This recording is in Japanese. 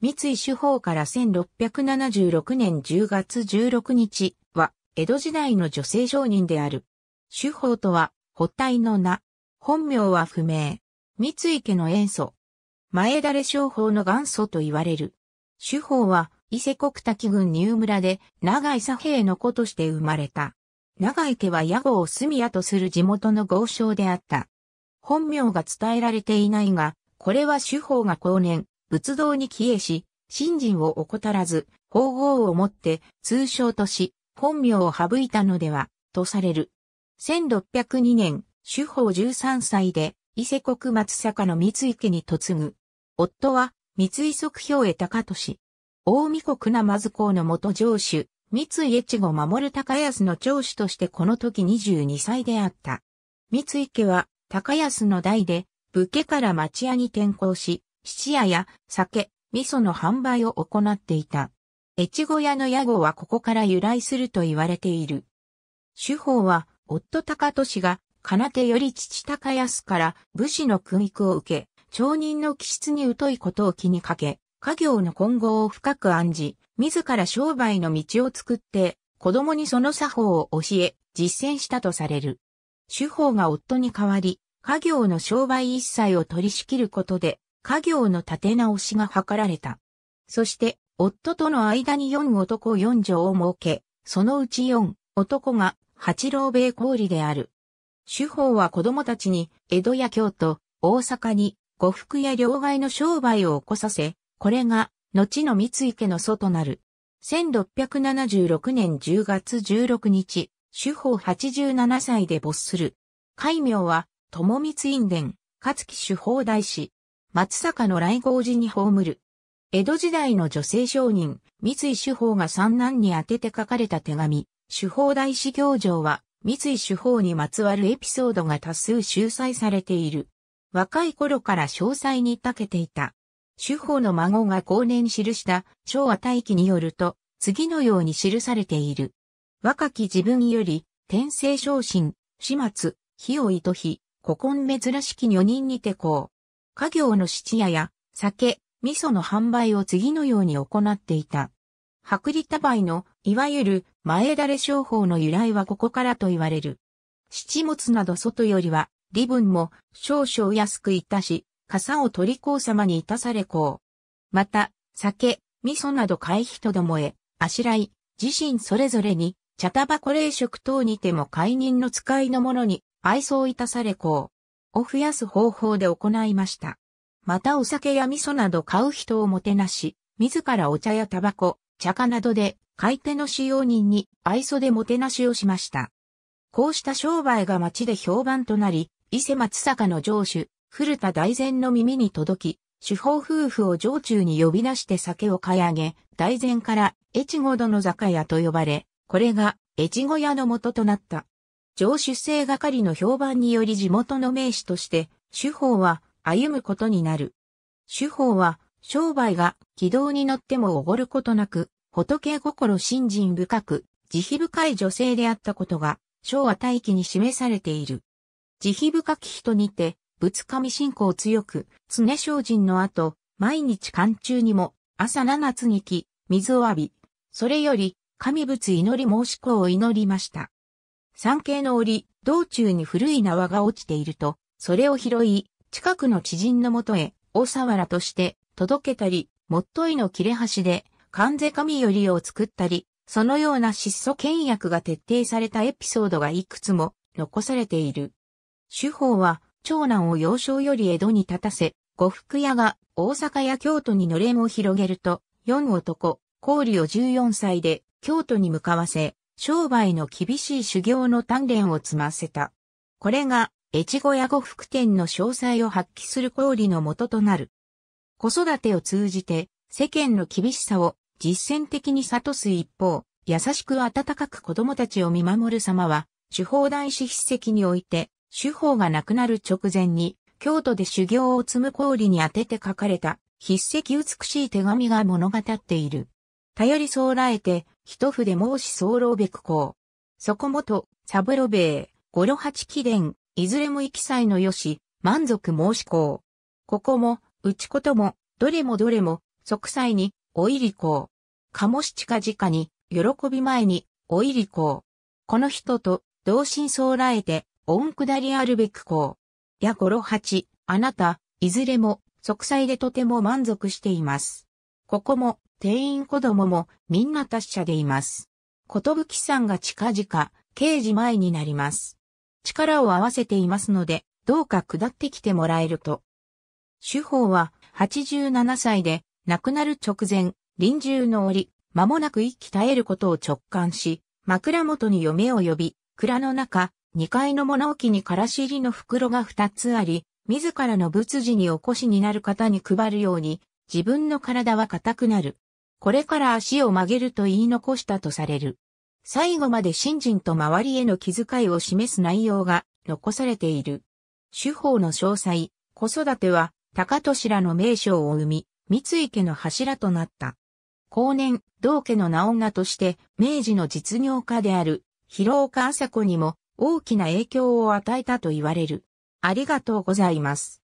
三井主法から1676年10月16日は、江戸時代の女性商人である。主法とは、補体の名。本名は不明。三井家の塩素。前垂れ商法の元祖と言われる。主法は、伊勢国滝郡入村で、長井左平の子として生まれた。長井家は屋号を住屋とする地元の豪商であった。本名が伝えられていないが、これは主法が後年、仏道に帰依し、信心を怠らず、法号をもって通称とし、本名を省いたのでは、とされる。1602年、主法13歳で、伊勢国松坂の三井家に嫁ぐ。夫は、三井側表へ高とし、大見国なまず公の元上主、三井越後守高安の長主としてこの時22歳であった。三井家は、高安の代で、武家から町屋に転校し、質屋や酒、味噌の販売を行っていた。越後屋の屋号はここから由来すると言われている。主法は、夫高俊が、奏手より父高安から武士の訓育を受け、町人の気質に疎いことを気にかけ、家業の今後を深く暗示、自ら商売の道を作って、子供にその作法を教え、実践したとされる。主法が夫に代わり、家業の商売一切を取り仕切ることで、家業の立て直しが図られた。そして、夫との間に4男4女を設け、そのうち4男が八郎米氷である。主法は子供たちに江戸や京都、大阪に呉服や両替の商売を起こさせ、これが後の三井家の祖となる。1676年10月16日、主法87歳で没する。戒名は、友光院伝、勝木主法大師、松坂の来郷寺に葬る。江戸時代の女性商人、三井主法が三男に宛てて書かれた手紙、主法大師行状は、三井主法にまつわるエピソードが多数収載されている。若い頃から詳細に長けていた。主法の孫が後年記した昭和大器によると、次のように記されている。若き自分より、天聖昇進、始末、日をいと日、古今珍しき女人にてこう。家業の質屋や酒、味噌の販売を次のように行っていた。薄利多売の、いわゆる前だれ商法の由来はここからと言われる。七物など外よりは、利分も少々安くいたし、傘を取り子様にいたされこう。また、酒、味噌など買い人どもへ、あしらい、自身それぞれに、茶束バコ霊食等にても解任の使いの者に、愛想いたされこう。を増やす方法で行いました。またお酒や味噌など買う人をもてなし、自らお茶やタバコ、茶化などで買い手の使用人に愛想でもてなしをしました。こうした商売が町で評判となり、伊勢松坂の城主、古田大善の耳に届き、主法夫婦を城中に呼び出して酒を買い上げ、大膳から越後殿酒屋と呼ばれ、これが越後屋の元となった。上出生係の評判により地元の名士として、主法は歩むことになる。手法は、商売が軌道に乗ってもおごることなく、仏心信心深く、慈悲深い女性であったことが、昭和大気に示されている。慈悲深き人にて、仏神信仰強く、常精進の後、毎日寒中にも、朝七つに来、水を浴び、それより、神仏祈り申し子を祈りました。山系の折、道中に古い縄が落ちていると、それを拾い、近くの知人のもとへ、大沢らとして届けたり、もっといの切れ端で、関税紙よりを作ったり、そのような質素倹約が徹底されたエピソードがいくつも残されている。手法は、長男を幼少より江戸に立たせ、呉服屋が大阪や京都にのれんを広げると、四男、氷を14歳で京都に向かわせ、商売の厳しい修行の鍛錬を積ませた。これが、越後屋呉服店の詳細を発揮する行のもととなる。子育てを通じて、世間の厳しさを実践的に悟す一方、優しく温かく子供たちを見守る様は、主法大師筆跡において、主法がなくなる直前に、京都で修行を積む行に当てて書かれた、筆跡美しい手紙が物語っている。頼りそうらえて、一筆申し候べく公。そこもと、サブロベー、五路八貴殿、いずれも行祭のよし、満足申し公。ここも、うちことも、どれもどれも、即祭に、おいり公。かもし近々に、喜び前に、おいり公。この人と、同心相らえて、恩下りあるべく公。や五路八、あなた、いずれも、即歳でとても満足しています。ここも、店員子供もみんな達者でいます。ことぶきさんが近々、刑事前になります。力を合わせていますので、どうか下ってきてもらえると。主法は87歳で、亡くなる直前、臨終の折、間もなく息絶えることを直感し、枕元に嫁を呼び、蔵の中、2階の物置にからし入りの袋が2つあり、自らの仏事にお越しになる方に配るように、自分の体は硬くなる。これから足を曲げると言い残したとされる。最後まで新人と周りへの気遣いを示す内容が残されている。手法の詳細、子育ては、高利らの名称を生み、三井家の柱となった。後年、同家の名女として、明治の実業家である、広岡麻子にも大きな影響を与えたと言われる。ありがとうございます。